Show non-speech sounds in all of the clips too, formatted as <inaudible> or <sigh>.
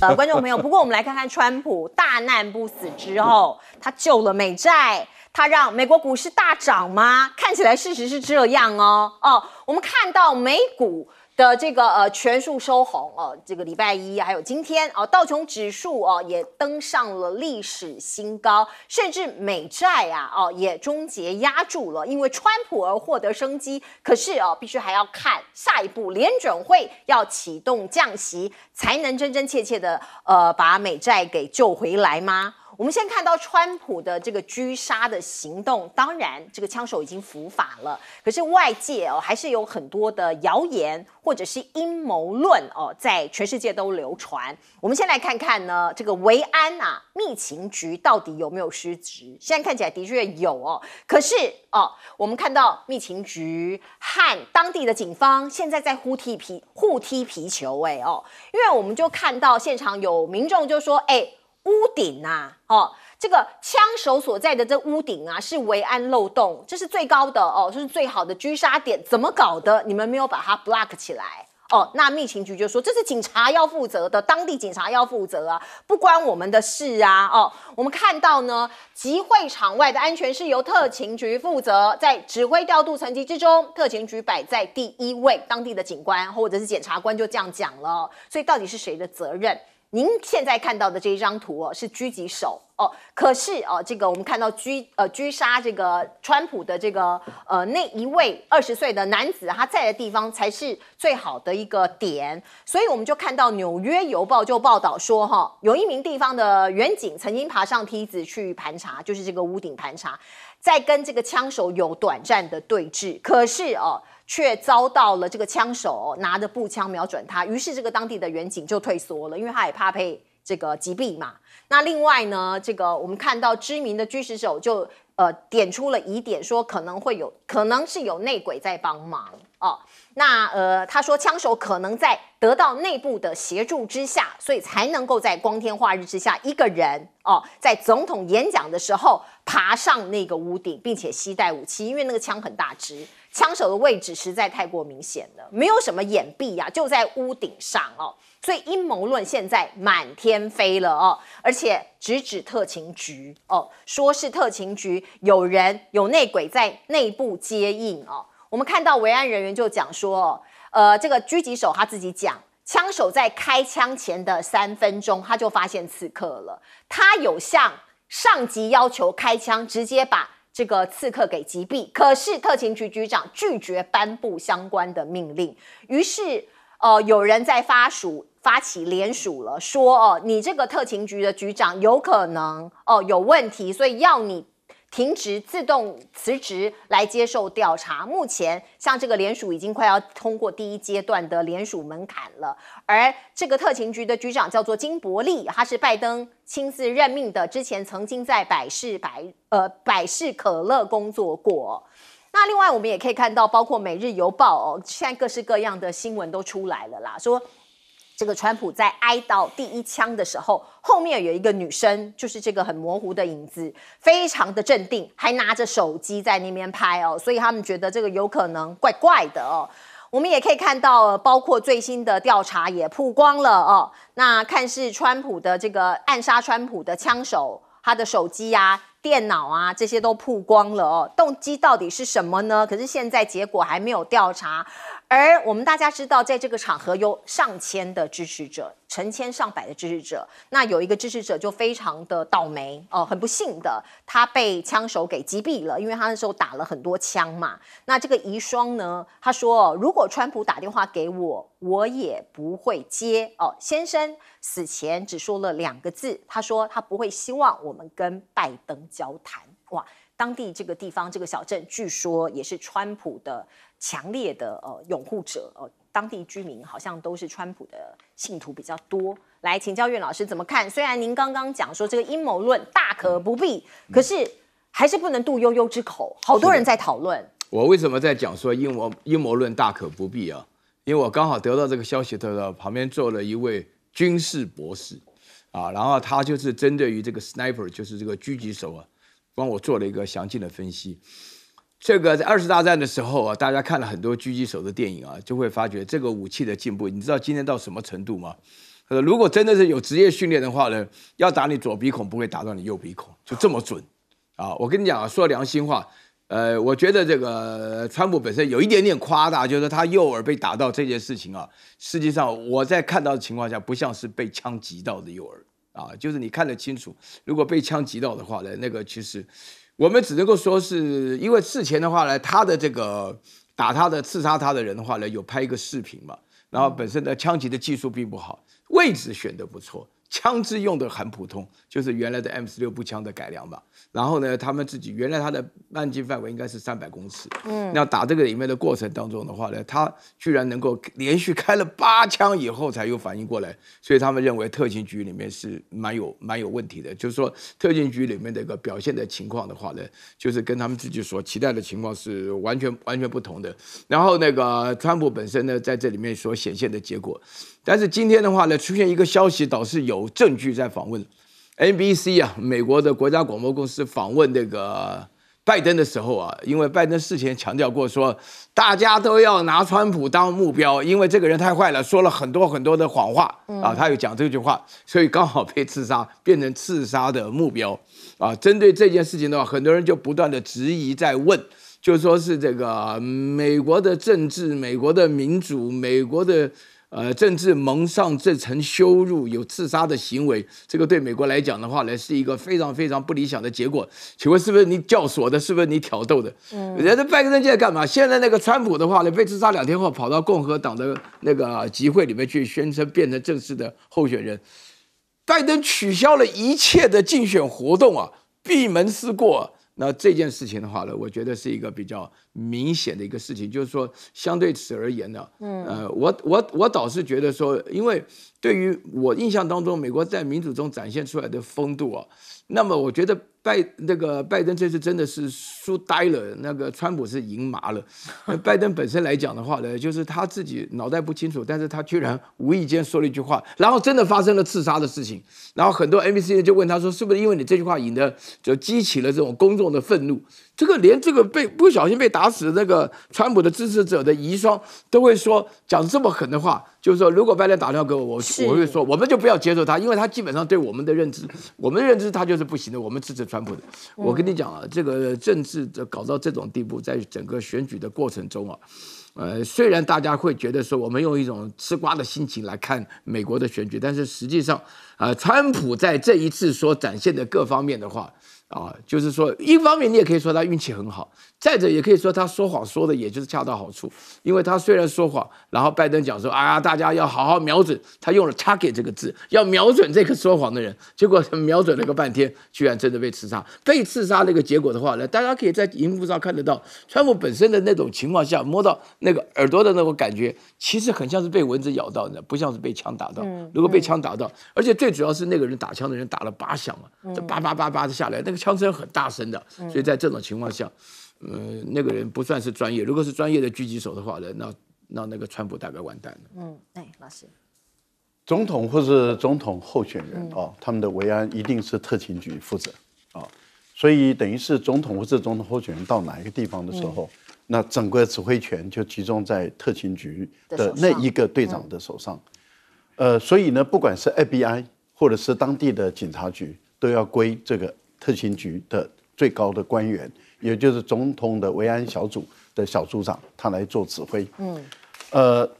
呃，观众朋友，不过我们来看看川普大难不死之后，他救了美债，他让美国股市大涨吗？看起来事实是这样哦哦，我们看到美股。的这个呃全数收红哦，这个礼拜一还有今天哦，道琼指数哦也登上了历史新高，甚至美债啊哦也终结压住了，因为川普而获得生机。可是哦，必须还要看下一步联准会要启动降息，才能真真切切的呃把美债给救回来吗？我们先看到川普的这个狙杀的行动，当然这个枪手已经伏法了。可是外界哦，还是有很多的谣言或者是阴谋论哦，在全世界都流传。我们先来看看呢，这个维安啊，密情局到底有没有失职？现在看起来的确有哦。可是哦，我们看到密情局和当地的警方现在在互踢皮互踢皮球哎哦，因为我们就看到现场有民众就说哎。屋顶啊，哦，这个枪手所在的这屋顶啊，是维安漏洞，这是最高的哦，这是最好的狙杀点，怎么搞的？你们没有把它 block 起来哦？那密情局就说这是警察要负责的，当地警察要负责啊，不关我们的事啊，哦，我们看到呢，集会场外的安全是由特勤局负责，在指挥调度层级之中，特勤局摆在第一位，当地的警官或者是检察官就这样讲了，所以到底是谁的责任？您现在看到的这一张图哦，是狙击手哦。可是哦，这个我们看到狙呃狙杀这个川普的这个呃那一位二十岁的男子，他在的地方才是最好的一个点。所以我们就看到《纽约邮报》就报道说，哈，有一名地方的巡警曾经爬上梯子去盘查，就是这个屋顶盘查，在跟这个枪手有短暂的对峙。可是哦。却遭到了这个枪手拿着步枪瞄准他，于是这个当地的原警就退缩了，因为他也怕被这个击毙嘛。那另外呢，这个我们看到知名的狙击手就呃点出了疑点，说可能会有可能是有内鬼在帮忙哦。那呃他说枪手可能在得到内部的协助之下，所以才能够在光天化日之下一个人哦在总统演讲的时候爬上那个屋顶，并且携带武器，因为那个枪很大支。枪手的位置实在太过明显了，没有什么掩蔽呀，就在屋顶上哦。所以阴谋论现在满天飞了哦，而且直指特勤局哦，说是特勤局有人有内鬼在内部接应哦。我们看到维安人员就讲说，呃，这个狙击手他自己讲，枪手在开枪前的三分钟他就发现刺客了，他有向上级要求开枪，直接把。这个刺客给击毙，可是特勤局局长拒绝颁布相关的命令，于是，呃，有人在发署发起联署了，说哦，你这个特勤局的局长有可能哦有问题，所以要你。停职自动辞职来接受调查。目前像这个联署已经快要通过第一阶段的联署门槛了，而这个特勤局的局长叫做金伯利，他是拜登亲自任命的，之前曾经在百事百呃百事可乐工作过。那另外我们也可以看到，包括《每日邮报》哦，现在各式各样的新闻都出来了啦，说。这个川普在挨到第一枪的时候，后面有一个女生，就是这个很模糊的影子，非常的镇定，还拿着手机在那边拍哦，所以他们觉得这个有可能怪怪的哦。我们也可以看到，包括最新的调查也曝光了哦。那看似川普的这个暗杀川普的枪手，他的手机啊、电脑啊这些都曝光了哦，动机到底是什么呢？可是现在结果还没有调查。而我们大家知道，在这个场合有上千的支持者，成千上百的支持者。那有一个支持者就非常的倒霉哦，很不幸的，他被枪手给击毙了，因为他那时候打了很多枪嘛。那这个遗孀呢，他说，如果川普打电话给我，我也不会接哦。先生死前只说了两个字，他说他不会希望我们跟拜登交谈。哇，当地这个地方这个小镇，据说也是川普的。强烈的呃拥护者，呃，当地居民好像都是川普的信徒比较多。来请教岳老师怎么看？虽然您刚刚讲说这个阴谋论大可不必，可是还是不能度悠悠之口。好多人在讨论。我为什么在讲说阴谋阴谋论大可不必啊？因为我刚好得到这个消息的时候，旁边坐了一位军事博士啊，然后他就是针对于这个 sniper，就是这个狙击手啊，帮我做了一个详尽的分析。这个在二次大战的时候啊，大家看了很多狙击手的电影啊，就会发觉这个武器的进步。你知道今天到什么程度吗？呃，如果真的是有职业训练的话呢，要打你左鼻孔不会打到你右鼻孔，就这么准。啊，我跟你讲啊，说良心话，呃，我觉得这个川普本身有一点点夸大，就是他右耳被打到这件事情啊，实际上我在看到的情况下，不像是被枪击到的右耳啊，就是你看得清楚，如果被枪击到的话呢，那个其实。我们只能够说，是因为事前的话呢，他的这个打他的刺杀他的人的话呢，有拍一个视频嘛，然后本身的枪击的技术并不好，位置选的不错，枪支用的很普通。就是原来的 M 四六步枪的改良吧。然后呢，他们自己原来它的半径范围应该是三百公尺，嗯，那打这个里面的过程当中的话呢，他居然能够连续开了八枪以后才有反应过来，所以他们认为特勤局里面是蛮有蛮有问题的，就是说特勤局里面这个表现的情况的话呢，就是跟他们自己所期待的情况是完全完全不同的。然后那个川普本身呢，在这里面所显现的结果，但是今天的话呢，出现一个消息，倒是有证据在访问。NBC 啊，美国的国家广播公司访问这个拜登的时候啊，因为拜登事前强调过说，大家都要拿川普当目标，因为这个人太坏了，说了很多很多的谎话啊，他有讲这句话，所以刚好被刺杀，变成刺杀的目标啊。针对这件事情的话，很多人就不断的质疑，在问，就说是这个美国的政治、美国的民主、美国的。呃，政治蒙上这层羞辱，有自杀的行为，这个对美国来讲的话呢，是一个非常非常不理想的结果。请问是不是你教唆的？是不是你挑逗的？嗯，人家拜登在干嘛？现在那个川普的话呢，被刺杀两天后，跑到共和党的那个集会里面去宣称变成正式的候选人。拜登取消了一切的竞选活动啊，闭门思过。那这件事情的话呢，我觉得是一个比较明显的一个事情，就是说，相对此而言呢，嗯，呃，我我我倒是觉得说，因为对于我印象当中，美国在民主中展现出来的风度啊，那么我觉得。拜那个拜登这次真的是输呆了，那个川普是赢麻了。拜登本身来讲的话呢，就是他自己脑袋不清楚，但是他居然无意间说了一句话，然后真的发生了刺杀的事情。然后很多 NBC 就问他说：“是不是因为你这句话引的，就激起了这种公众的愤怒？”这个连这个被不小心被打死的那个川普的支持者的遗孀都会说讲这么狠的话，就是说如果拜登打电话给我，我我会说我们就不要接受他，因为他基本上对我们的认知，我们的认知他就是不行的。我们支持川普的。我跟你讲啊，这个政治搞到这种地步，在整个选举的过程中啊，呃，虽然大家会觉得说我们用一种吃瓜的心情来看美国的选举，但是实际上，呃，川普在这一次所展现的各方面的话。啊，就是说，一方面你也可以说他运气很好。再者，也可以说，他说谎说的也就是恰到好处，因为他虽然说谎，然后拜登讲说：“哎呀，大家要好好瞄准。”他用了 “target” 这个字，要瞄准这个说谎的人。结果瞄准了个半天，居然真的被刺杀。被刺杀那个结果的话呢，大家可以在荧幕上看得到，川普本身的那种情况下，摸到那个耳朵的那种感觉，其实很像是被蚊子咬到的，不像是被枪打到。如果被枪打到，而且最主要是那个人打枪的人打了八响嘛，这叭叭叭叭的下来，那个枪声很大声的，所以在这种情况下。呃，那个人不算是专业。如果是专业的狙击手的话呢，那那那个川普代表完蛋了。嗯，哎，老师，总统或是总统候选人啊，他们的维安一定是特勤局负责啊。所以等于是总统或是总统候选人到哪一个地方的时候，那整个指挥权就集中在特勤局的那一个队长的手上。呃，所以呢，不管是 FBI 或者是当地的警察局，都要归这个特勤局的最高的官员。也就是总统的维安小组的小组长，他来做指挥。嗯，呃，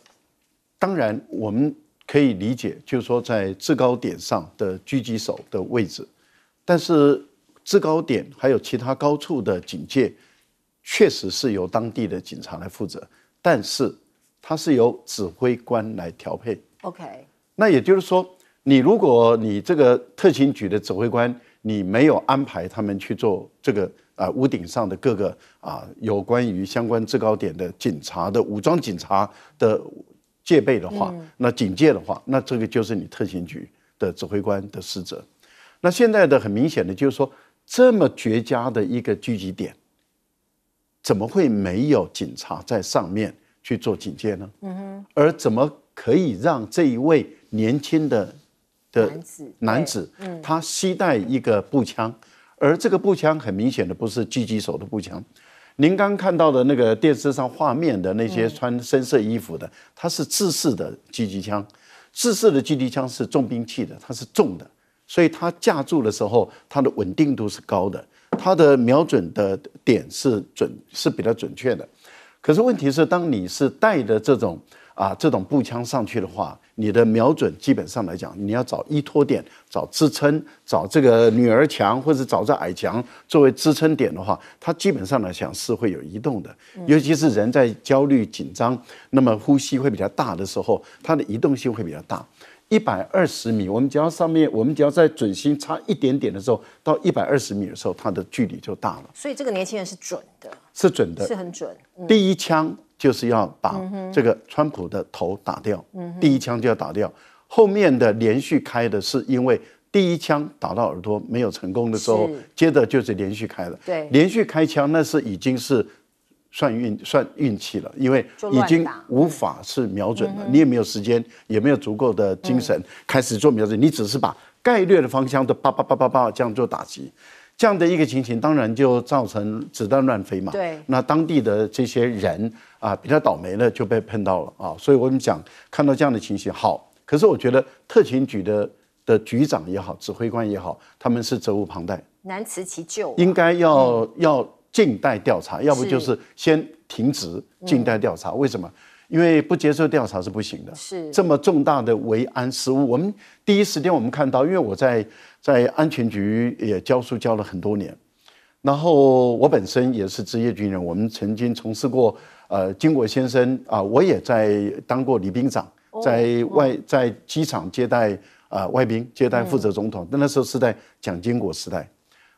当然我们可以理解，就是说在制高点上的狙击手的位置，但是制高点还有其他高处的警戒，确实是由当地的警察来负责，但是他是由指挥官来调配。OK，那也就是说，你如果你这个特勤局的指挥官，你没有安排他们去做这个。啊，屋顶上的各个啊，有关于相关制高点的警察的武装警察的戒备的话，那警戒的话，那这个就是你特勤局的指挥官的失责。那现在的很明显的，就是说这么绝佳的一个聚集点，怎么会没有警察在上面去做警戒呢？嗯哼。而怎么可以让这一位年轻的男子男子他携带一个步枪？而这个步枪很明显的不是狙击手的步枪，您刚看到的那个电视上画面的那些穿深色衣服的，它是制式的狙击枪，制式的狙击枪是重兵器的，它是重的，所以它架住的时候，它的稳定度是高的，它的瞄准的点是准，是比较准确的。可是问题是，当你是带着这种啊这种步枪上去的话，你的瞄准基本上来讲，你要找依托点、找支撑、找这个女儿墙或者找这矮墙作为支撑点的话，它基本上来讲是会有移动的。尤其是人在焦虑紧张，那么呼吸会比较大的时候，它的移动性会比较大。一百二十米，我们只要上面，我们只要在准心差一点点的时候，到一百二十米的时候，它的距离就大了。所以这个年轻人是准的，是准的，是很准。第一枪。就是要把这个川普的头打掉，第一枪就要打掉，后面的连续开的是因为第一枪打到耳朵没有成功的时候，接着就是连续开了。对，连续开枪那是已经是算运算运气了，因为已经无法是瞄准了，你也没有时间，也没有足够的精神开始做瞄准，你只是把概率的方向都叭叭叭叭叭这样做打击。这样的一个情形，当然就造成子弹乱飞嘛。对。那当地的这些人啊，比较倒霉的就被碰到了啊。所以我们讲，看到这样的情形，好。可是我觉得特勤局的的局长也好，指挥官也好，他们是责无旁贷，难辞其咎。应该要要静待调查，要不就是先停职静待调查。为什么？因为不接受调查是不行的。是。这么重大的维安失误，我们第一时间我们看到，因为我在。在安全局也教书教了很多年，然后我本身也是职业军人，我们曾经从事过呃，金国先生啊，我也在当过礼宾长，在外在机场接待啊外宾，接待负责总统，那那时候是在蒋经国时代。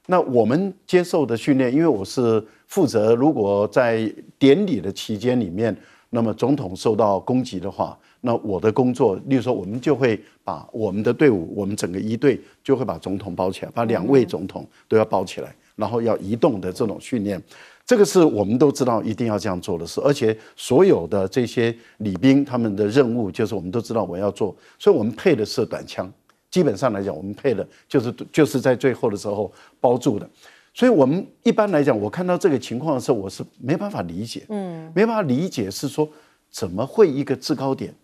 那我们接受的训练，因为我是负责，如果在典礼的期间里面，那么总统受到攻击的话。那我的工作，例如说，我们就会把我们的队伍，我们整个一队就会把总统包起来，把两位总统都要包起来，然后要移动的这种训练，这个是我们都知道一定要这样做的事。而且所有的这些礼宾他们的任务，就是我们都知道我要做，所以我们配的是短枪。基本上来讲，我们配的就是就是在最后的时候包住的。所以我们一般来讲，我看到这个情况的时候，我是没办法理解，嗯，没办法理解是说怎么会一个制高点。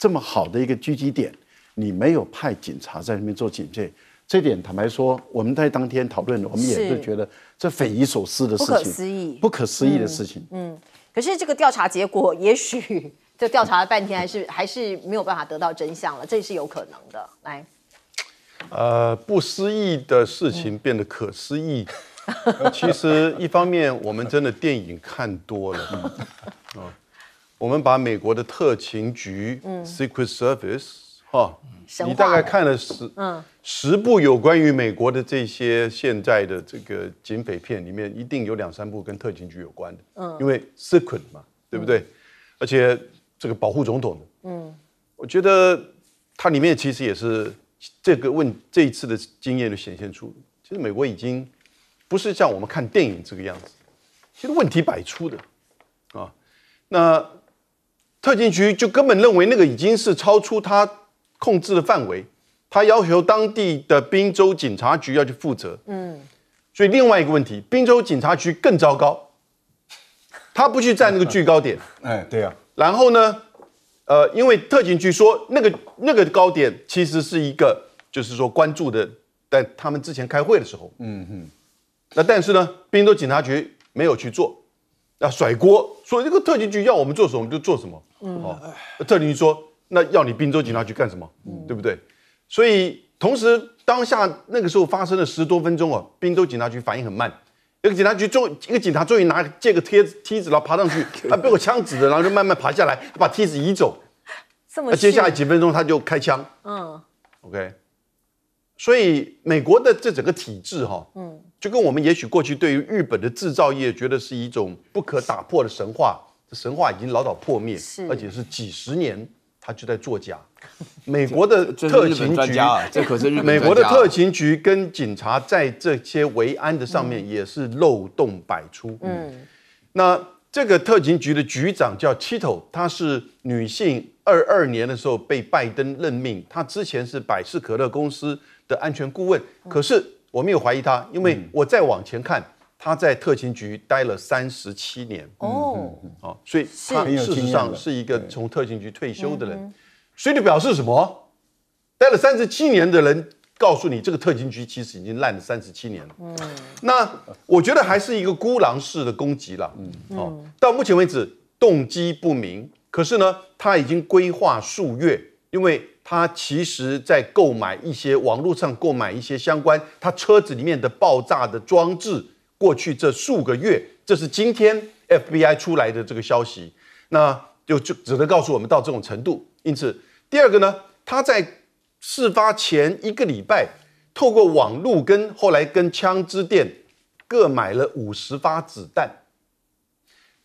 这么好的一个狙击点，你没有派警察在那边做警戒，这点坦白说，我们在当天讨论，我们也是觉得这匪夷所思的事情，不可思议，不可思议的事情。嗯，可是这个调查结果，也许就 <laughs> 调查了半天，还是还是没有办法得到真相了，这是有可能的。来，呃，不思议的事情变得可思议，<laughs> 其实一方面我们真的电影看多了。<laughs> 我们把美国的特勤局，嗯，Secret Service，哈，你大概看了十十部有关于美国的这些现在的这个警匪片，里面一定有两三部跟特勤局有关的，嗯，因为 Secret 嘛，对不对？而且这个保护总统的，嗯，我觉得它里面其实也是这个问这一次的经验的显现出，其实美国已经不是像我们看电影这个样子，其实问题百出的，啊，那。特警局就根本认为那个已经是超出他控制的范围，他要求当地的滨州警察局要去负责。嗯，所以另外一个问题，滨州警察局更糟糕，他不去站那个最高点。<laughs> 哎，对啊。然后呢，呃，因为特警局说那个那个高点其实是一个，就是说关注的，在他们之前开会的时候，嗯哼。那但是呢，滨州警察局没有去做，要甩锅，说这个特警局要我们做什么我们就做什么。嗯，这里你说，那要你滨州警察局干什么？嗯，对不对？所以同时当下那个时候发生了十多分钟哦，滨州警察局反应很慢，一个警察局终一个警察终于拿借个梯子梯子然后爬上去，<laughs> 他被我枪指着，然后就慢慢爬下来，把梯子移走。这么接下来几分钟他就开枪。嗯，OK。所以美国的这整个体制哈，嗯，就跟我们也许过去对于日本的制造业觉得是一种不可打破的神话。神话已经老早破灭，而且是几十年，他就在作假。<laughs> 美国的特勤局啊，这可是美国的特勤局跟警察在这些维安的上面也是漏洞百出。嗯，那这个特勤局的局长叫 Tito，她是女性，二二年的时候被拜登任命，她之前是百事可乐公司的安全顾问。可是我没有怀疑她，因为我再往前看。他在特勤局待了三十七年哦，哦，所以他事实上是一个从特勤局退休的人，所以你表示什么？待了三十七年的人告诉你，这个特勤局其实已经烂了三十七年了。嗯，那我觉得还是一个孤狼式的攻击了。嗯，哦，到目前为止动机不明，可是呢，他已经规划数月，因为他其实在购买一些网络上购买一些相关他车子里面的爆炸的装置。过去这数个月，这是今天 FBI 出来的这个消息，那就就只能告诉我们到这种程度。因此，第二个呢，他在事发前一个礼拜，透过网络跟后来跟枪支店各买了五十发子弹。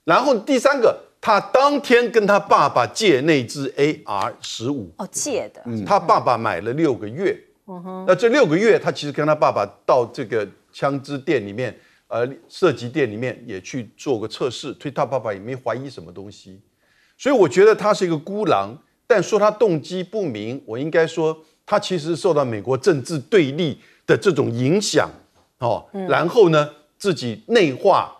然后第三个，他当天跟他爸爸借那支 AR 十五哦借的，他爸爸买了六个月，嗯哼，那这六个月他其实跟他爸爸到这个枪支店里面。呃，涉及店里面也去做个测试，推他爸爸也没怀疑什么东西，所以我觉得他是一个孤狼。但说他动机不明，我应该说他其实受到美国政治对立的这种影响哦。然后呢，自己内化，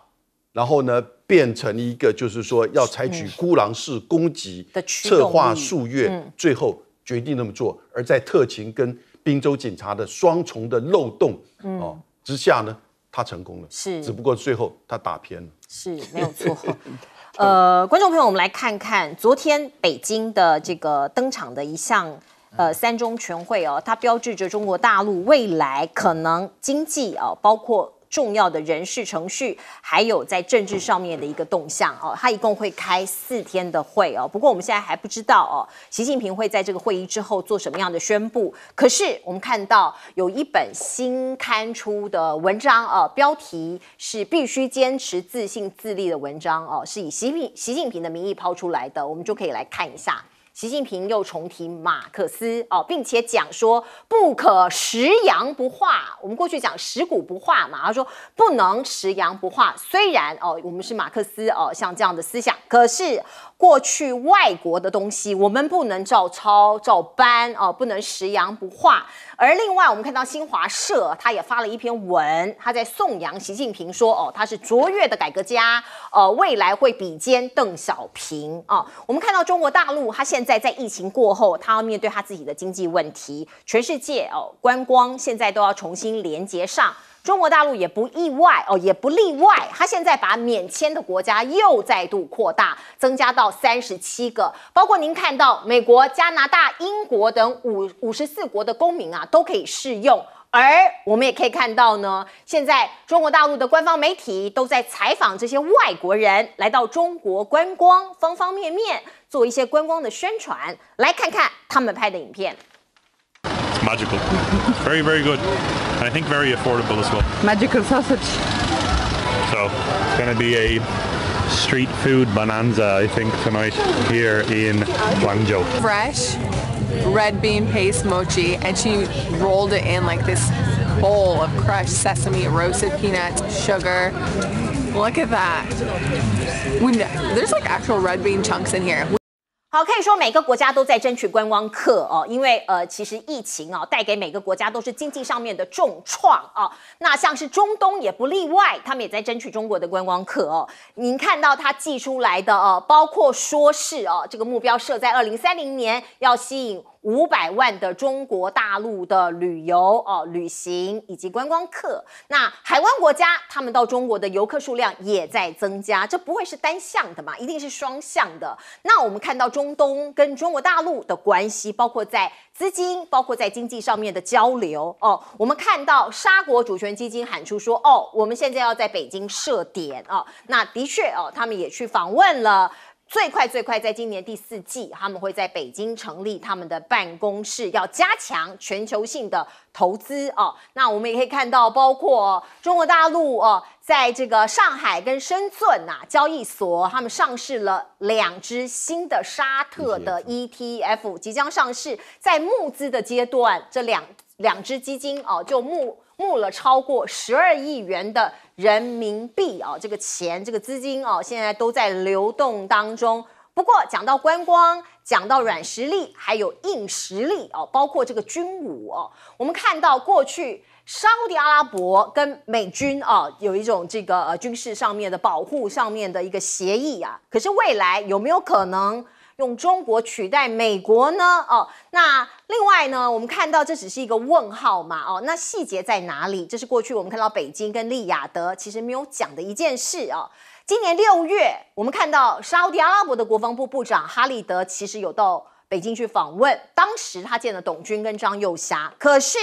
然后呢，变成一个就是说要采取孤狼式攻击策划数月，最后决定那么做。而在特勤跟滨州警察的双重的漏洞哦之下呢？他成功了，是，只不过最后他打偏了，是没有错。<laughs> 呃，观众朋友，我们来看看昨天北京的这个登场的一项呃三中全会哦，它标志着中国大陆未来可能经济啊，包括。重要的人事程序，还有在政治上面的一个动向哦，他一共会开四天的会哦。不过我们现在还不知道哦，习近平会在这个会议之后做什么样的宣布。可是我们看到有一本新刊出的文章，哦，标题是“必须坚持自信自立”的文章哦，是以习近习近平的名义抛出来的，我们就可以来看一下。习近平又重提马克思哦，并且讲说不可食洋不化。我们过去讲食古不化嘛，他说不能食洋不化。虽然哦，我们是马克思哦，像这样的思想，可是过去外国的东西我们不能照抄照搬哦，不能食洋不化。而另外，我们看到新华社他也发了一篇文，他在颂扬习近平说哦，他是卓越的改革家。呃，未来会比肩邓小平啊！我们看到中国大陆，它现在在疫情过后，它要面对它自己的经济问题。全世界哦，观光现在都要重新连接上，中国大陆也不意外哦，也不例外。他现在把免签的国家又再度扩大，增加到三十七个，包括您看到美国、加拿大、英国等五五十四国的公民啊，都可以适用。而我们也可以看到呢，现在中国大陆的官方媒体都在采访这些外国人来到中国观光，方方面面做一些观光的宣传，来看看他们拍的影片。Magical, very, very good. I think very affordable as well. Magical sausage. So, it's going to be a street food bonanza, I think, tonight here in Guangzhou. Fresh. red bean paste mochi, and she rolled it in like this bowl of crushed sesame, roasted peanuts, sugar. Look at that. We, there's like actual red bean chunks in here. 好，可以说每个国家都在争取观光客哦，因为呃，其实疫情哦带给每个国家都是经济上面的重创啊。那像是中东也不例外，他们也在争取中国的观光客哦。您看到他寄出来的哦，包括说是哦，这个目标设在二零三零年要吸引。五百万的中国大陆的旅游哦，旅行以及观光客。那海湾国家他们到中国的游客数量也在增加，这不会是单向的嘛？一定是双向的。那我们看到中东跟中国大陆的关系，包括在资金，包括在经济上面的交流哦。我们看到沙国主权基金喊出说：“哦，我们现在要在北京设点哦，那的确哦，他们也去访问了。最快最快，在今年第四季，他们会在北京成立他们的办公室，要加强全球性的投资哦。那我们也可以看到，包括中国大陆哦，在这个上海跟深圳呐交易所，他们上市了两只新的沙特的 ETF，即将上市，在募资的阶段，这两。两支基金哦，就募募了超过十二亿元的人民币哦，这个钱，这个资金哦，现在都在流动当中。不过，讲到观光，讲到软实力，还有硬实力哦，包括这个军武哦，我们看到过去沙地阿拉伯跟美军啊，有一种这个军事上面的保护上面的一个协议啊，可是未来有没有可能？用中国取代美国呢？哦，那另外呢，我们看到这只是一个问号嘛？哦，那细节在哪里？这是过去我们看到北京跟利雅得其实没有讲的一件事哦。今年六月，我们看到沙特阿拉伯的国防部部长哈利德其实有到北京去访问，当时他见了董军跟张幼霞，可是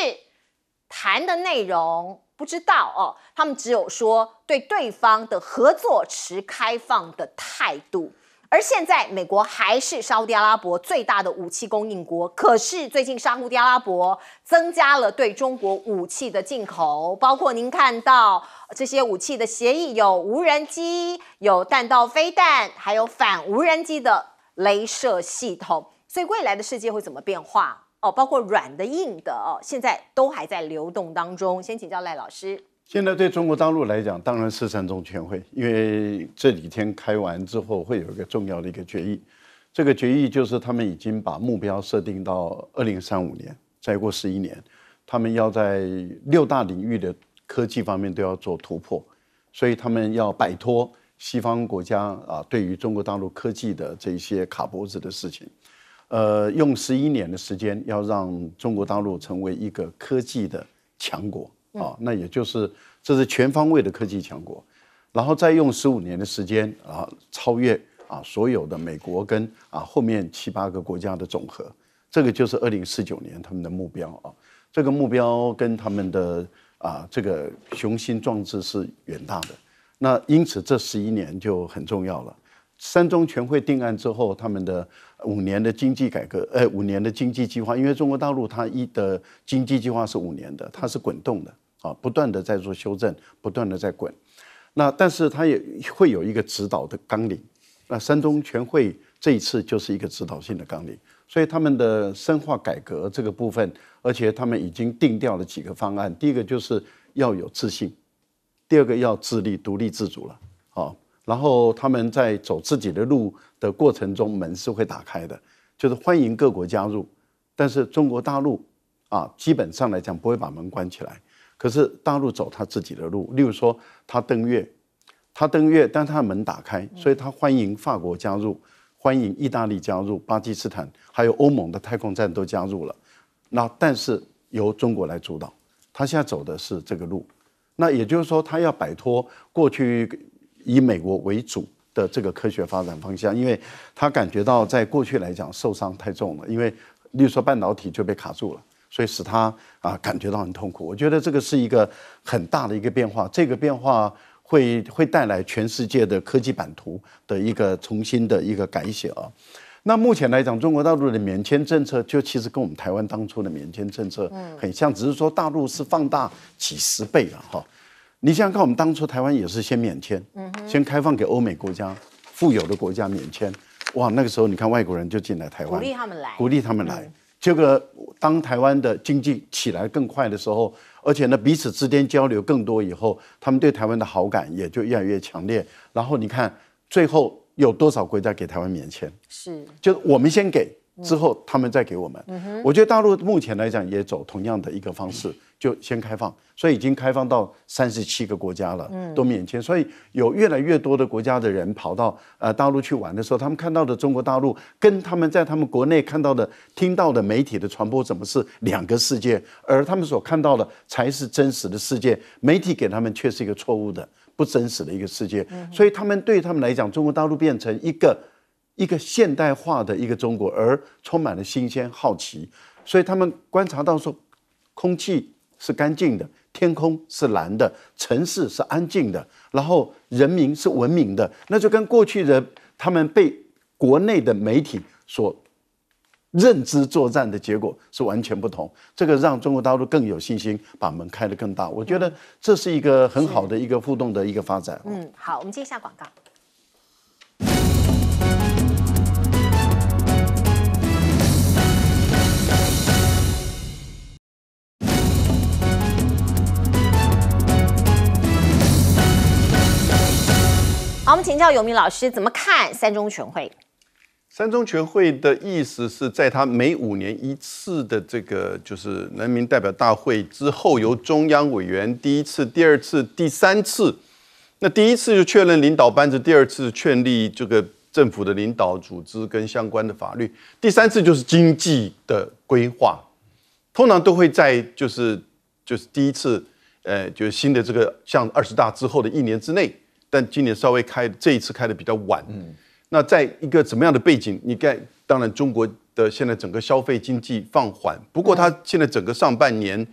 谈的内容不知道哦。他们只有说对对方的合作持开放的态度。而现在，美国还是沙特阿拉伯最大的武器供应国。可是最近，沙特阿拉伯增加了对中国武器的进口，包括您看到这些武器的协议，有无人机，有弹道飞弹，还有反无人机的镭射系统。所以，未来的世界会怎么变化？哦，包括软的、硬的哦，现在都还在流动当中。先请教赖老师。现在对中国大陆来讲，当然是三中全会，因为这几天开完之后会有一个重要的一个决议。这个决议就是他们已经把目标设定到二零三五年，再过十一年，他们要在六大领域的科技方面都要做突破，所以他们要摆脱西方国家啊对于中国大陆科技的这些卡脖子的事情。呃，用十一年的时间，要让中国大陆成为一个科技的强国。啊，那也就是这是全方位的科技强国，然后再用十五年的时间啊，超越啊所有的美国跟啊后面七八个国家的总和，这个就是二零四九年他们的目标啊。这个目标跟他们的啊这个雄心壮志是远大的，那因此这十一年就很重要了。三中全会定案之后，他们的五年的经济改革，呃五年的经济计划，因为中国大陆它一的经济计划是五年的，它是滚动的。啊，不断的在做修正，不断的在滚，那但是它也会有一个指导的纲领。那山东全会这一次就是一个指导性的纲领，所以他们的深化改革这个部分，而且他们已经定掉了几个方案。第一个就是要有自信，第二个要自立、独立、自主了。啊，然后他们在走自己的路的过程中，门是会打开的，就是欢迎各国加入，但是中国大陆啊，基本上来讲不会把门关起来。可是大陆走他自己的路，例如说他登月，他登月，但他的门打开，所以他欢迎法国加入，欢迎意大利加入，巴基斯坦还有欧盟的太空站都加入了。那但是由中国来主导，他现在走的是这个路，那也就是说他要摆脱过去以美国为主的这个科学发展方向，因为他感觉到在过去来讲受伤太重了，因为例如说半导体就被卡住了。所以使他啊感觉到很痛苦，我觉得这个是一个很大的一个变化，这个变化会会带来全世界的科技版图的一个重新的一个改写啊。那目前来讲，中国大陆的免签政策就其实跟我们台湾当初的免签政策很像，只是说大陆是放大几十倍了哈。你想看我们当初台湾也是先免签，先开放给欧美国家富有的国家免签，哇，那个时候你看外国人就进来台湾，鼓励他们来，鼓励他们来。结果，当台湾的经济起来更快的时候，而且呢彼此之间交流更多以后，他们对台湾的好感也就越来越强烈。然后你看，最后有多少国家给台湾免签？是，就我们先给。之后他们再给我们，我觉得大陆目前来讲也走同样的一个方式，就先开放，所以已经开放到三十七个国家了，都免签，所以有越来越多的国家的人跑到呃大陆去玩的时候，他们看到的中国大陆跟他们在他们国内看到的、听到的媒体的传播，怎么是两个世界？而他们所看到的才是真实的世界，媒体给他们却是一个错误的、不真实的一个世界，所以他们对他们来讲，中国大陆变成一个。一个现代化的一个中国，而充满了新鲜好奇，所以他们观察到说，空气是干净的，天空是蓝的，城市是安静的，然后人民是文明的，那就跟过去的他们被国内的媒体所认知作战的结果是完全不同。这个让中国大陆更有信心，把门开得更大。我觉得这是一个很好的一个互动的一个发展。嗯，好，我们接一下广告。我们请教有明老师怎么看三中全会？三中全会的意思是在他每五年一次的这个，就是人民代表大会之后，由中央委员第一次、第二次、第三次。那第一次就确认领导班子，第二次确立这个政府的领导组织跟相关的法律，第三次就是经济的规划。通常都会在就是就是第一次，呃，就是新的这个像二十大之后的一年之内。但今年稍微开这一次开的比较晚，嗯，那在一个怎么样的背景？你看，当然中国的现在整个消费经济放缓，不过它现在整个上半年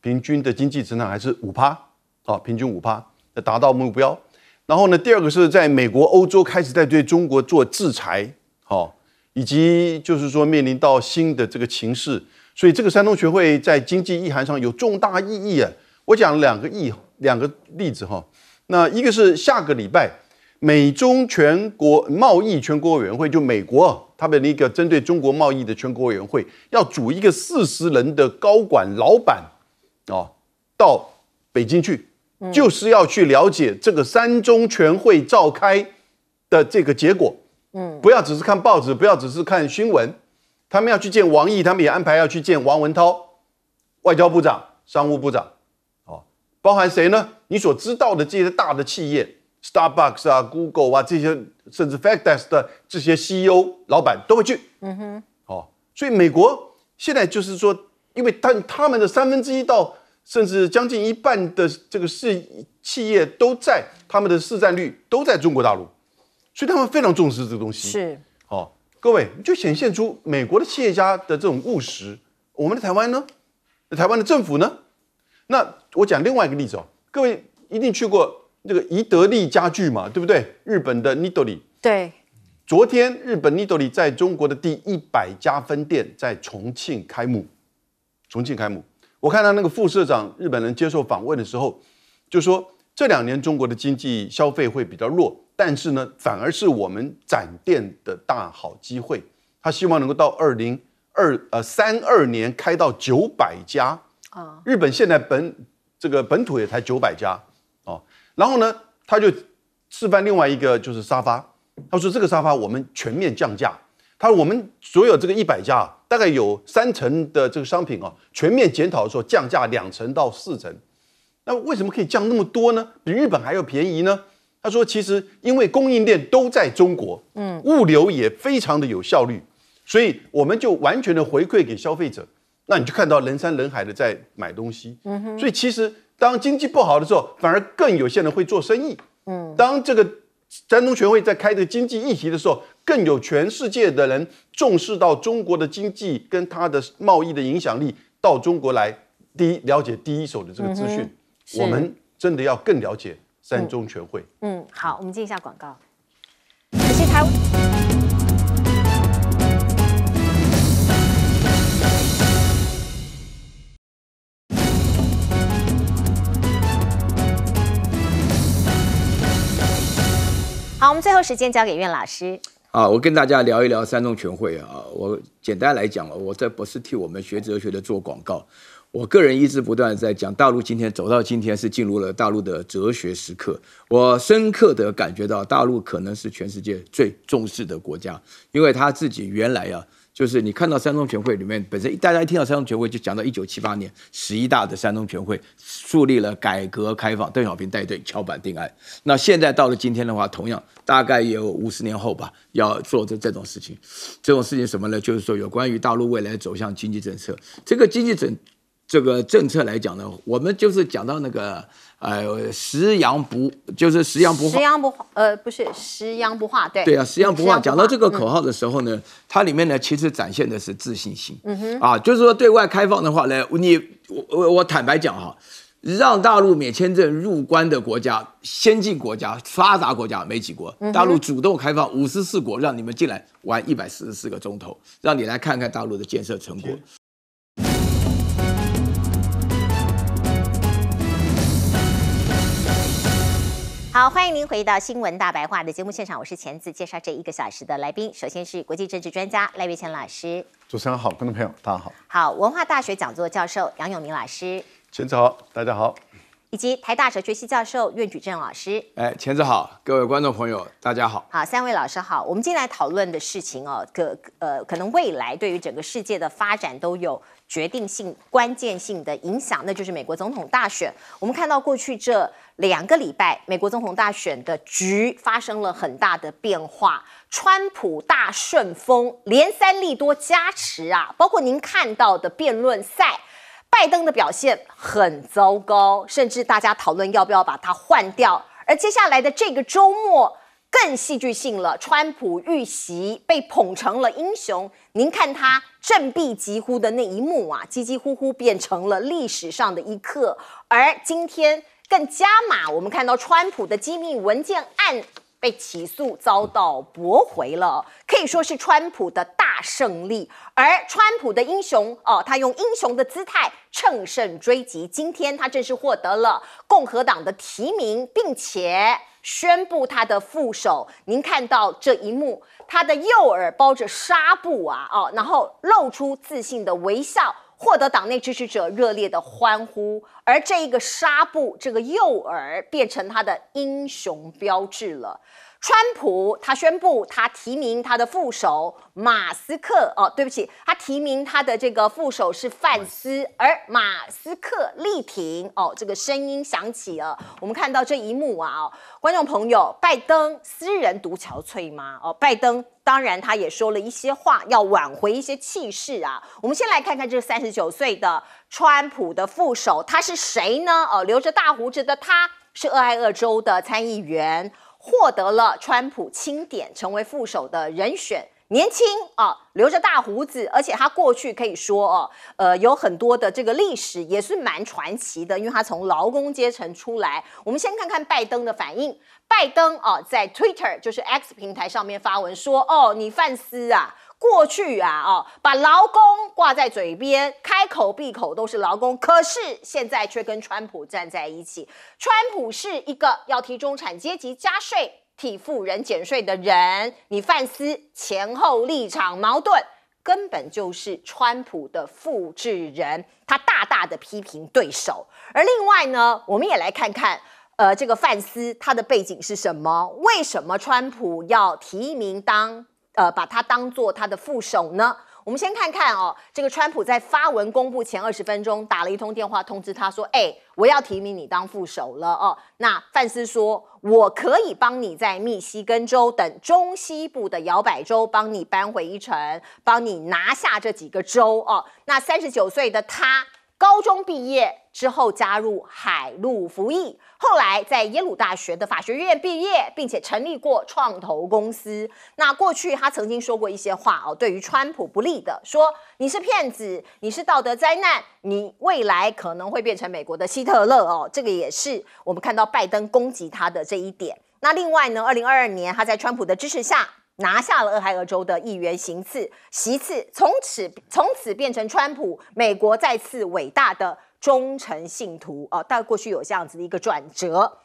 平均的经济增长还是五趴，啊，平均五趴，要达到目标。然后呢，第二个是在美国、欧洲开始在对中国做制裁，好，以及就是说面临到新的这个情势，所以这个山东学会在经济意涵上有重大意义。我讲两个意两个例子哈。那一个是下个礼拜，美中全国贸易全国委员会，就美国，他们那个针对中国贸易的全国委员会，要组一个四十人的高管老板，哦，到北京去，就是要去了解这个三中全会召开的这个结果。嗯，不要只是看报纸，不要只是看新闻，他们要去见王毅，他们也安排要去见王文涛，外交部长、商务部长，哦，包含谁呢？你所知道的这些大的企业，Starbucks 啊、Google 啊这些，甚至 f a c t s e 的这些 CEO 老板都会去。嗯哼，哦，所以美国现在就是说，因为他他们的三分之一到甚至将近一半的这个市企业都在他们的市占率都在中国大陆，所以他们非常重视这个东西。是，哦，各位就显现出美国的企业家的这种务实。我们的台湾呢？台湾的政府呢？那我讲另外一个例子哦。各位一定去过那个宜得利家具嘛，对不对？日本的 Nidoli。对。昨天日本 Nidoli 在中国的第一百家分店在重庆开幕。重庆开幕，我看到那个副社长日本人接受访问的时候，就说这两年中国的经济消费会比较弱，但是呢，反而是我们展店的大好机会。他希望能够到二零二呃三二年开到九百家啊。日本现在本。这个本土也才九百家，哦，然后呢，他就示范另外一个就是沙发，他说这个沙发我们全面降价，他说我们所有这个一百家大概有三成的这个商品啊，全面检讨的时候降价两成到四成，那为什么可以降那么多呢？比日本还要便宜呢？他说其实因为供应链都在中国，嗯，物流也非常的有效率，所以我们就完全的回馈给消费者。那你就看到人山人海的在买东西，嗯哼。所以其实当经济不好的时候，反而更有些人会做生意，嗯。当这个三中全会在开这个经济议题的时候，更有全世界的人重视到中国的经济跟它的贸易的影响力，到中国来第一了解第一手的这个资讯。我们真的要更了解三中全会。嗯，好，我们进一下广告。仔细好，我们最后时间交给苑老师。啊，我跟大家聊一聊三中全会啊。我简单来讲我这不是替我们学哲学的做广告。我个人一直不断在讲，大陆今天走到今天是进入了大陆的哲学时刻。我深刻的感觉到，大陆可能是全世界最重视的国家，因为他自己原来啊，就是你看到三中全会里面本身，大家一听到三中全会就讲到一九七八年十一大的三中全会。树立了改革开放，邓小平带队敲板定案。那现在到了今天的话，同样大概也有五十年后吧，要做这这种事情。这种事情什么呢？就是说有关于大陆未来走向经济政策。这个经济政，这个政策来讲呢，我们就是讲到那个呃，食阳不 <laughs> 就是食阳不？食阳不呃不是食阳不化对。对啊，食阳不化。讲到这个口号的时候呢，它里面呢其实展现的是自信心。嗯哼啊，就是说对外开放的话呢，你我我坦白讲哈。让大陆免签证入关的国家，先进国家、发达国家没几国。大陆主动开放五十四国，让你们进来玩一百四十四个钟头，让你来看看大陆的建设成果。好，欢迎您回到《新闻大白话》的节目现场，我是钳子，介绍这一个小时的来宾。首先是国际政治专家赖岳谦老师。主持人好，观众朋友大家好。好，文化大学讲座教授杨永明老师。钱豪，大家好，以及台大哲学系教授苑举正老师。哎，钱总好，各位观众朋友，大家好。好，三位老师好。我们今天讨论的事情哦，可呃，可能未来对于整个世界的发展都有决定性、关键性的影响，那就是美国总统大选。我们看到过去这两个礼拜，美国总统大选的局发生了很大的变化，川普大顺风，连三利多加持啊，包括您看到的辩论赛。拜登的表现很糟糕，甚至大家讨论要不要把他换掉。而接下来的这个周末更戏剧性了，川普遇袭被捧成了英雄。您看他振臂疾呼的那一幕啊，叽叽呼呼变成了历史上的一刻。而今天更加码，我们看到川普的机密文件案。被起诉遭到驳回了，可以说是川普的大胜利。而川普的英雄哦，他用英雄的姿态乘胜追击。今天他正式获得了共和党的提名，并且宣布他的副手。您看到这一幕，他的右耳包着纱布啊，哦，然后露出自信的微笑。获得党内支持者热烈的欢呼，而这一个纱布这个诱饵变成他的英雄标志了。川普他宣布他提名他的副手马斯克哦，对不起，他提名他的这个副手是范斯，而马斯克力挺哦，这个声音响起了。我们看到这一幕啊，哦，观众朋友，拜登私人独憔悴吗？哦，拜登。当然，他也说了一些话，要挽回一些气势啊。我们先来看看这三十九岁的川普的副手，他是谁呢？哦，留着大胡子的，他是俄亥俄州的参议员，获得了川普钦点成为副手的人选。年轻啊，留着大胡子，而且他过去可以说哦，呃，有很多的这个历史也是蛮传奇的，因为他从劳工阶层出来。我们先看看拜登的反应。拜登啊，在 Twitter 就是 X 平台上面发文说：“哦，你范斯啊，过去啊，哦，把劳工挂在嘴边，开口闭口都是劳工，可是现在却跟川普站在一起。川普是一个要提中产阶级加税。”替富人减税的人，你范斯前后立场矛盾，根本就是川普的复制人。他大大的批评对手，而另外呢，我们也来看看，呃，这个范斯他的背景是什么？为什么川普要提名当，呃，把他当做他的副手呢？我们先看看哦，这个川普在发文公布前二十分钟打了一通电话通知他说：“哎，我要提名你当副手了哦。”那范斯说：“我可以帮你在密西根州等中西部的摇摆州帮你扳回一城，帮你拿下这几个州哦。”那三十九岁的他。高中毕业之后加入海陆服役，后来在耶鲁大学的法学院毕业，并且成立过创投公司。那过去他曾经说过一些话哦，对于川普不利的，说你是骗子，你是道德灾难，你未来可能会变成美国的希特勒哦。这个也是我们看到拜登攻击他的这一点。那另外呢，二零二二年他在川普的支持下。拿下了俄亥俄州的议员，行刺，其次从此从此变成川普美国再次伟大的忠诚信徒哦。到过去有这样子的一个转折。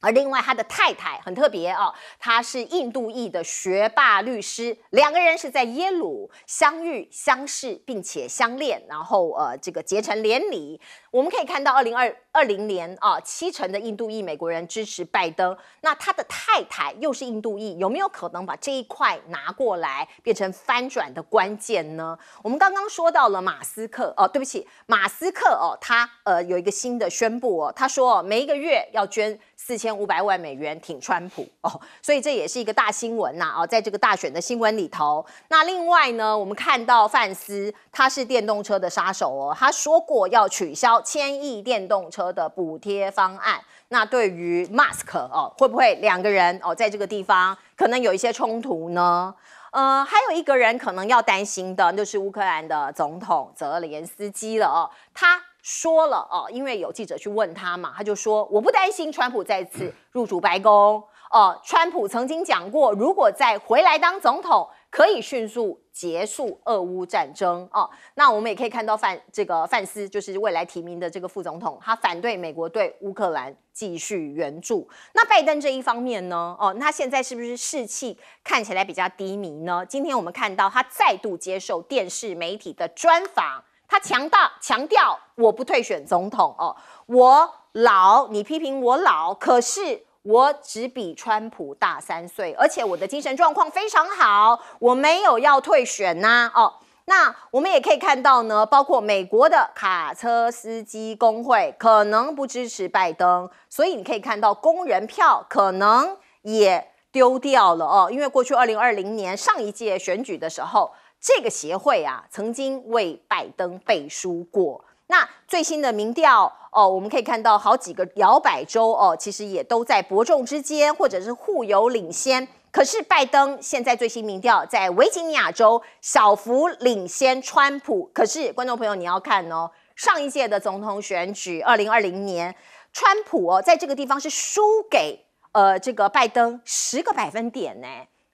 而另外他的太太很特别哦，他是印度裔的学霸律师，两个人是在耶鲁相遇相识，并且相恋，然后呃这个结成连理。我们可以看到，二零二二零年啊，七成的印度裔美国人支持拜登。那他的太太又是印度裔，有没有可能把这一块拿过来，变成翻转的关键呢？我们刚刚说到了马斯克哦，对不起，马斯克哦，他呃有一个新的宣布哦，他说每一个月要捐四千五百万美元挺川普哦，所以这也是一个大新闻呐啊，在这个大选的新闻里头。那另外呢，我们看到范斯，他是电动车的杀手哦，他说过要取消。千亿电动车的补贴方案，那对于 Mask 哦，会不会两个人哦，在这个地方可能有一些冲突呢？呃，还有一个人可能要担心的，就是乌克兰的总统泽连斯基了哦。他说了哦，因为有记者去问他嘛，他就说我不担心川普再次入主白宫哦。川普曾经讲过，如果再回来当总统。可以迅速结束俄乌战争哦。那我们也可以看到范这个范斯，就是未来提名的这个副总统，他反对美国对乌克兰继续援助。那拜登这一方面呢？哦，那现在是不是士气看起来比较低迷呢？今天我们看到他再度接受电视媒体的专访，他强大强调我不退选总统哦，我老，你批评我老，可是。我只比川普大三岁，而且我的精神状况非常好，我没有要退选呐。哦，那我们也可以看到呢，包括美国的卡车司机工会可能不支持拜登，所以你可以看到工人票可能也丢掉了哦，因为过去二零二零年上一届选举的时候，这个协会啊曾经为拜登背书过。那最新的民调哦，我们可以看到好几个摇摆州哦，其实也都在伯仲之间，或者是互有领先。可是拜登现在最新民调在维吉尼亚州小幅领先川普。可是观众朋友，你要看哦，上一届的总统选举，二零二零年，川普哦在这个地方是输给呃这个拜登十个百分点呢。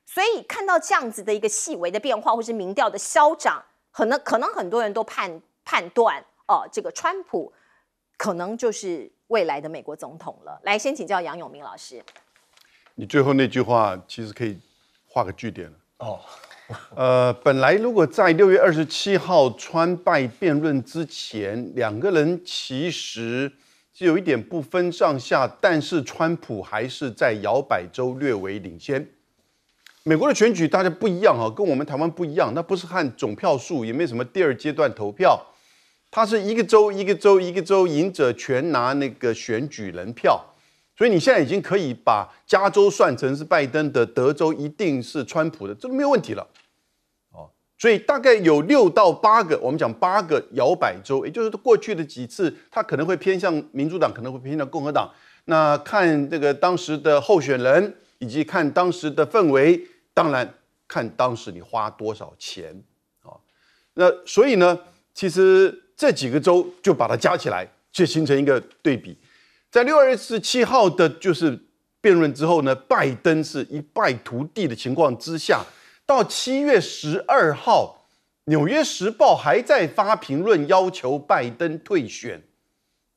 所以看到这样子的一个细微的变化，或是民调的消长，可能可能很多人都判判断。哦，这个川普可能就是未来的美国总统了。来，先请教杨永明老师，你最后那句话其实可以画个句点。哦，<laughs> 呃，本来如果在六月二十七号川败辩论之前，两个人其实是有一点不分上下，但是川普还是在摇摆州略为领先。美国的选举大家不一样啊，跟我们台湾不一样，那不是看总票数，也没有什么第二阶段投票。他是一个州一个州一个州赢者全拿那个选举人票，所以你现在已经可以把加州算成是拜登的，德州一定是川普的，这没有问题了。哦，所以大概有六到八个，我们讲八个摇摆州，也就是过去的几次，他可能会偏向民主党，可能会偏向共和党。那看这个当时的候选人，以及看当时的氛围，当然看当时你花多少钱啊。那所以呢，其实。这几个州就把它加起来，就形成一个对比。在六月十七号的，就是辩论之后呢，拜登是一败涂地的情况之下，到七月十二号，《纽约时报》还在发评论要求拜登退选，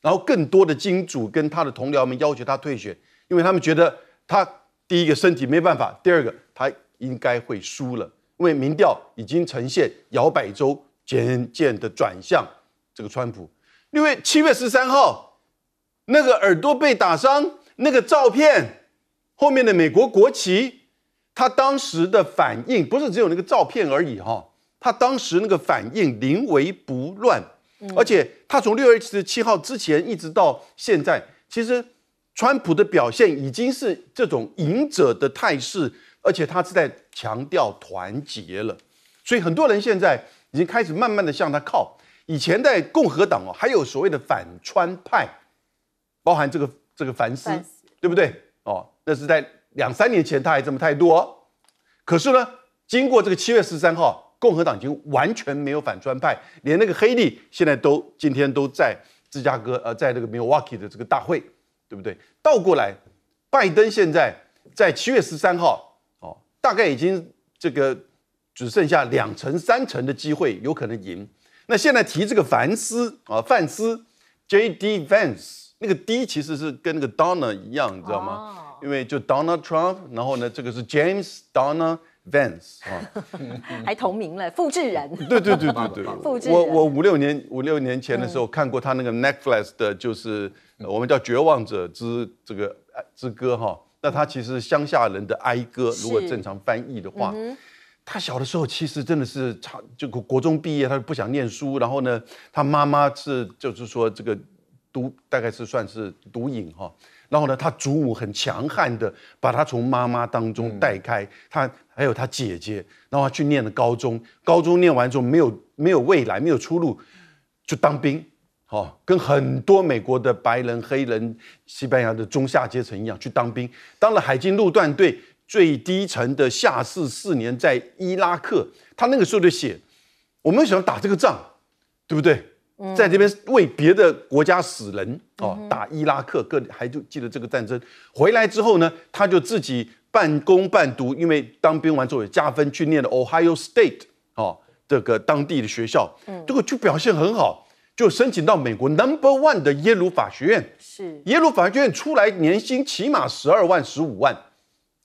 然后更多的金主跟他的同僚们要求他退选，因为他们觉得他第一个身体没办法，第二个他应该会输了，因为民调已经呈现摇摆州渐渐的转向。这个川普，因为七月十三号那个耳朵被打伤，那个照片后面的美国国旗，他当时的反应不是只有那个照片而已哈，他当时那个反应临危不乱，而且他从六月十七号之前一直到现在，其实川普的表现已经是这种赢者的态势，而且他是在强调团结了，所以很多人现在已经开始慢慢的向他靠。以前在共和党哦，还有所谓的反川派，包含这个这个凡斯，对不对？哦，那是在两三年前他还这么态度。哦。可是呢，经过这个七月十三号，共和党已经完全没有反川派，连那个黑利现在都今天都在芝加哥呃，在这个 Milwaukee 的这个大会，对不对？倒过来，拜登现在在七月十三号哦，大概已经这个只剩下两成三成的机会有可能赢。那现在提这个凡斯啊，范斯 j D. Vance，那个 D 其实是跟那个 Donna 一样，你知道吗？因为就 Donald Trump，然后呢，这个是 James Donna Vance 啊，<laughs> 还同名了，复制人。对对对对对，<laughs> 复制人。我我五六年五六年前的时候看过他那个 Netflix 的，就是我们叫《绝望者之这个之歌》哈，那他其实乡下人的哀歌，如果正常翻译的话。他小的时候其实真的是差，就国国中毕业，他不想念书。然后呢，他妈妈是就是说这个毒，大概是算是毒瘾哈。然后呢，他祖母很强悍的把他从妈妈当中带开，他还有他姐姐，然后去念了高中。高中念完之后，没有没有未来，没有出路，就当兵。哦，跟很多美国的白人、黑人、西班牙的中下阶层一样，去当兵，当了海军陆战队。最低层的下士四年在伊拉克，他那个时候就写：“我们想打这个仗，对不对？”在这边为别的国家死人哦，打伊拉克，各还就记得这个战争。回来之后呢，他就自己半工半读，因为当兵完之后有加分去念了 Ohio State 哦，这个当地的学校，这个就表现很好，就申请到美国 Number One 的耶鲁法学院。是耶鲁法学院出来年薪起码十二万十五万。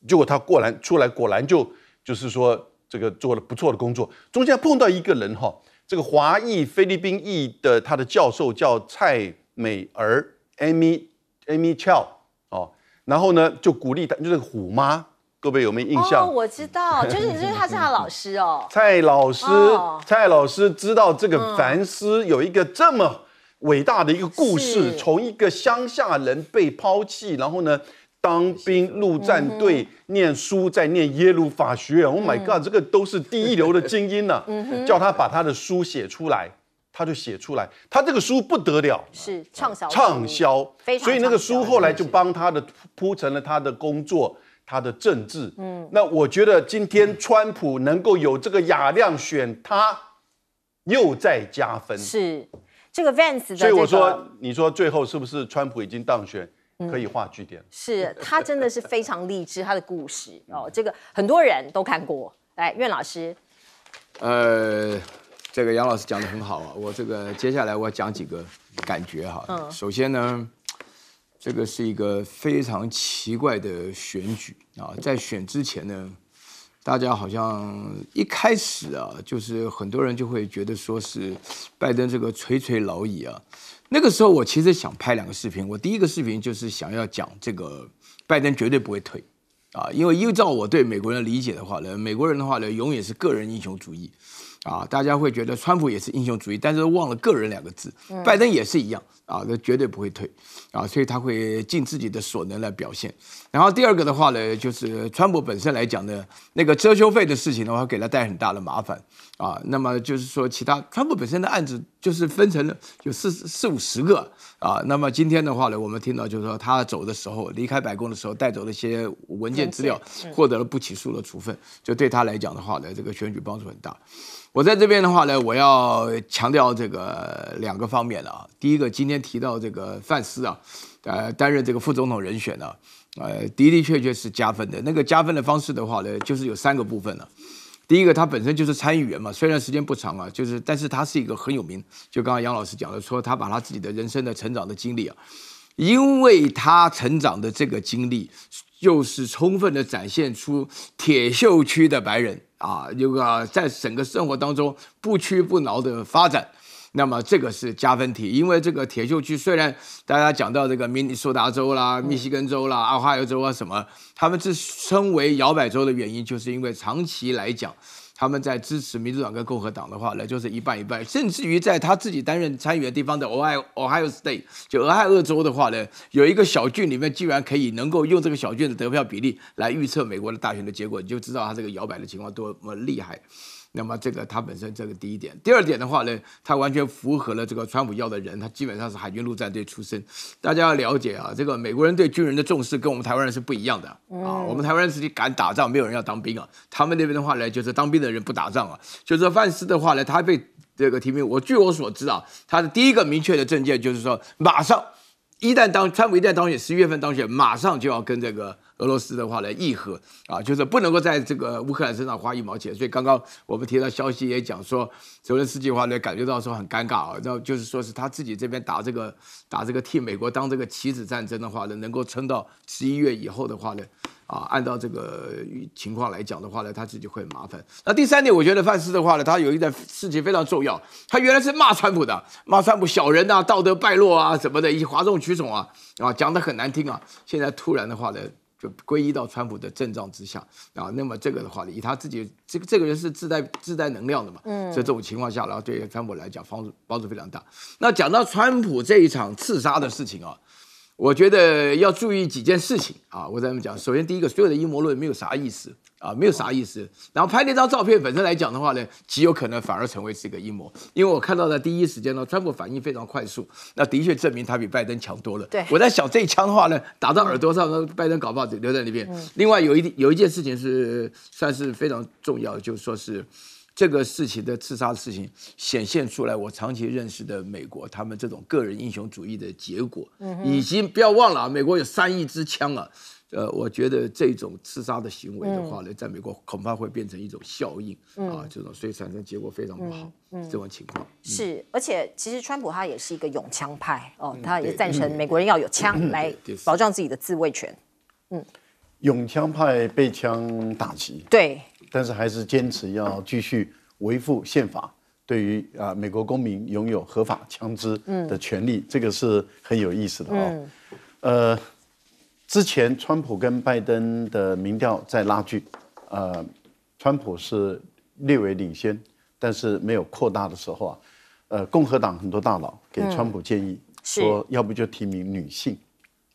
结果他果然出来，果然就就是说这个做了不错的工作。中间碰到一个人哈，这个华裔菲律宾裔的，他的教授叫蔡美儿 Amy Amy Chow 哦。然后呢，就鼓励他，就是虎妈，各位有没有印象？哦，我知道，就是就是他蔡老师哦。蔡老师，蔡老师知道这个凡思有一个这么伟大的一个故事，从一个乡下人被抛弃，然后呢。当兵，陆战队，念书，在念耶鲁法学院。Oh my god，这个都是第一流的精英呢、<laughs> 叫他把他的书写出来，他就写出来。他这个书不得了，是畅销畅销，所以那个书后来就帮他的铺成了他的工作，他的政治。嗯，那我觉得今天川普能够有这个雅量选他，又在加分。是这个 Vance。所以我说，你说最后是不是川普已经当选？可以画句点。是他真的是非常励志，他的故事哦，这个很多人都看过。来，苑老师，呃，这个杨老师讲的很好啊，我这个接下来我要讲几个感觉哈。嗯。首先呢，这个是一个非常奇怪的选举啊，在选之前呢。大家好像一开始啊，就是很多人就会觉得说是拜登这个垂垂老矣啊。那个时候我其实想拍两个视频，我第一个视频就是想要讲这个拜登绝对不会退啊，因为依照我对美国人的理解的话呢，美国人的话呢，永远是个人英雄主义。啊，大家会觉得川普也是英雄主义，但是忘了“个人”两个字。拜登也是一样啊，那绝对不会退啊，所以他会尽自己的所能来表现。然后第二个的话呢，就是川普本身来讲呢，那个遮羞费的事情的话，给他带很大的麻烦。啊，那么就是说，其他川普本身的案子就是分成了有四四五十个啊。那么今天的话呢，我们听到就是说他走的时候离开白宫的时候，带走了一些文件资料，获得了不起诉的处分，就对他来讲的话呢，这个选举帮助很大。我在这边的话呢，我要强调这个两个方面了啊。第一个，今天提到这个范斯啊，呃，担任这个副总统人选呢，呃，的的确确是加分的。那个加分的方式的话呢，就是有三个部分了。第一个，他本身就是参议员嘛，虽然时间不长啊，就是，但是他是一个很有名。就刚刚杨老师讲的，说他把他自己的人生的成长的经历啊，因为他成长的这个经历，就是充分的展现出铁锈区的白人啊，这个在整个生活当中不屈不挠的发展。那么这个是加分题，因为这个铁锈区虽然大家讲到这个明尼苏达州啦、密西根州啦、阿哈尔州啊什么，他们自称为摇摆州的原因，就是因为长期来讲，他们在支持民主党跟共和党的话呢，就是一半一半，甚至于在他自己担任参议员地方的 Ohio Ohio State，就俄亥俄州的话呢，有一个小郡里面，居然可以能够用这个小郡的得票比例来预测美国的大选的结果，你就知道他这个摇摆的情况多么厉害。那么这个他本身这个第一点，第二点的话呢，他完全符合了这个川普要的人，他基本上是海军陆战队出身。大家要了解啊，这个美国人对军人的重视跟我们台湾人是不一样的啊。我们台湾人自己敢打仗，没有人要当兵啊。他们那边的话呢，就是当兵的人不打仗啊。就是范斯的话呢，他被这个提名，我据我所知啊，他的第一个明确的证件就是说，马上一旦当川普一旦当选，十一月份当选，马上就要跟这个。俄罗斯的话呢，议和啊，就是不能够在这个乌克兰身上花一毛钱。所以刚刚我们听到消息也讲说，泽连斯基的话呢，感觉到说很尴尬啊。那就是说是他自己这边打这个打这个替美国当这个棋子战争的话呢，能够撑到十一月以后的话呢，啊，按照这个情况来讲的话呢，他自己会很麻烦。那第三点，我觉得范斯的话呢，他有一件事情非常重要，他原来是骂川普的，骂川普小人啊，道德败落啊，什么的一些哗众取宠啊，啊，讲的很难听啊，现在突然的话呢。就归依到川普的阵仗之下，啊，那么这个的话，以他自己，这个这个人是自带自带能量的嘛，嗯，所以这种情况下，然后对川普来讲，帮助帮助非常大。那讲到川普这一场刺杀的事情啊。我觉得要注意几件事情啊！我这么讲，首先第一个，所有的阴谋论没有啥意思啊，没有啥意思。然后拍那张照片本身来讲的话呢，极有可能反而成为是一个阴谋，因为我看到的第一时间呢，川普反应非常快速，那的确证明他比拜登强多了。对，我在想这一枪的话呢，打到耳朵上，那拜登搞不好留在里面。另外有一有一件事情是算是非常重要，就是说是。这个事情的刺杀的事情显现出来，我长期认识的美国，他们这种个人英雄主义的结果，嗯、以及不要忘了啊，美国有三亿支枪啊，呃，我觉得这种刺杀的行为的话呢，在美国恐怕会变成一种效应啊，这种所以产生结果非常不好，这种情况是，而且其实川普他也是一个永枪派哦，他也赞成美国人要有枪来保障自己的自卫权，嗯，拥枪派被枪打击，对。但是还是坚持要继续维护宪法对于啊美国公民拥有合法枪支的权利，这个是很有意思的啊。呃，之前川普跟拜登的民调在拉锯，呃，川普是略微领先，但是没有扩大的时候啊，呃，共和党很多大佬给川普建议说，要不就提名女性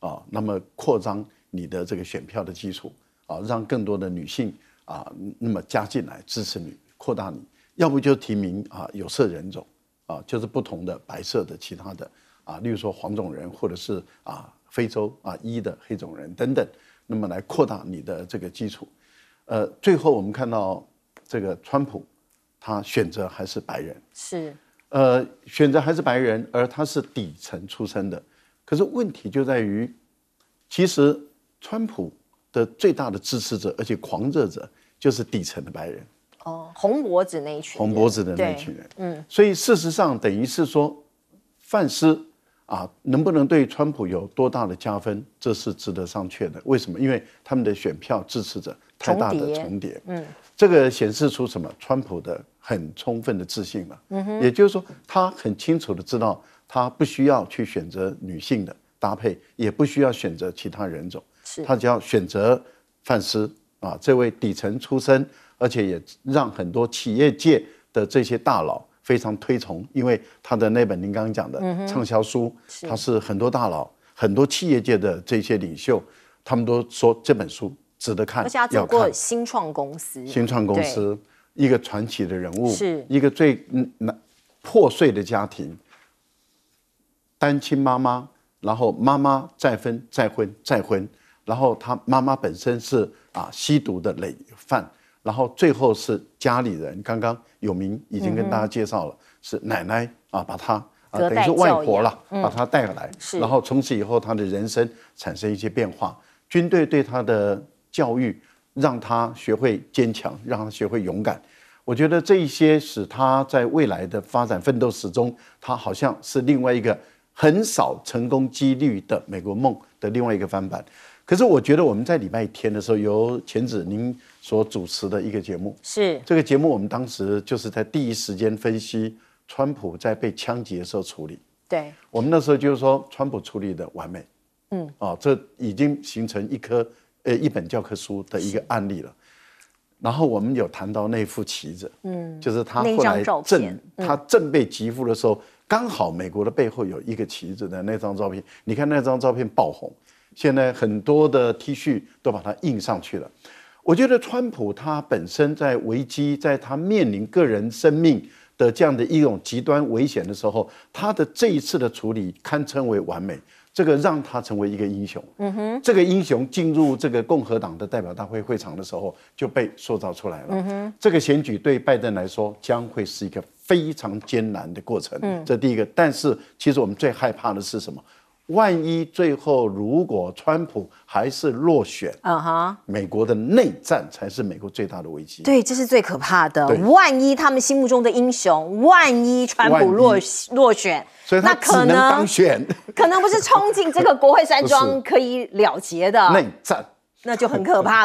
啊，那么扩张你的这个选票的基础啊，让更多的女性。啊，那么加进来支持你，扩大你，要不就提名啊有色人种啊，就是不同的白色的其他的啊，例如说黄种人或者是啊非洲啊一的黑种人等等，那么来扩大你的这个基础。呃，最后我们看到这个川普，他选择还是白人，是，呃，选择还是白人，而他是底层出身的。可是问题就在于，其实川普。的最大的支持者，而且狂热者，就是底层的白人，哦，红脖子那一群，红脖子的那群人，嗯，所以事实上等于是说，范斯啊，能不能对川普有多大的加分，这是值得商榷的。为什么？因为他们的选票支持者太大的重叠，嗯，这个显示出什么？川普的很充分的自信了。嗯哼，也就是说，他很清楚的知道，他不需要去选择女性的搭配，也不需要选择其他人种。他就要选择范思啊，这位底层出身，而且也让很多企业界的这些大佬非常推崇，因为他的那本您刚刚讲的畅销书，他是很多大佬、很多企业界的这些领袖，他们都说这本书值得看，而且过新创公司，新创公司一个传奇的人物，是一个最难破碎的家庭，单亲妈妈，然后妈妈再分再婚再婚。然后他妈妈本身是啊吸毒的累犯，然后最后是家里人，刚刚有明已经跟大家介绍了，是奶奶啊把他啊等于说外婆了，把他带来，然后从此以后他的人生产生一些变化。军队对他的教育，让他学会坚强，让他学会勇敢。我觉得这一些使他在未来的发展奋斗史中，他好像是另外一个很少成功几率的美国梦的另外一个翻版。可是我觉得我们在礼拜天的时候由前子您所主持的一个节目是这个节目，我们当时就是在第一时间分析川普在被枪击时候处理。对，我们那时候就是说川普处理的完美。嗯，啊，这已经形成一颗呃一本教科书的一个案例了。然后我们有谈到那副旗子，嗯，就是他后来正他正被击付的时候，刚好美国的背后有一个旗子的那张照片，你看那张照片爆红。现在很多的 T 恤都把它印上去了。我觉得川普他本身在危机，在他面临个人生命的这样的一种极端危险的时候，他的这一次的处理堪称为完美。这个让他成为一个英雄。嗯哼，这个英雄进入这个共和党的代表大会会场的时候就被塑造出来了。嗯哼，这个选举对拜登来说将会是一个非常艰难的过程。嗯，这第一个。但是其实我们最害怕的是什么？万一最后如果川普还是落选，嗯哈，美国的内战才是美国最大的危机。对，这是最可怕的。万一他们心目中的英雄，万一川普落落选，所以那可能当选，<laughs> 可能不是冲进这个国会山庄 <laughs> 可以了结的内战，那就很可怕了。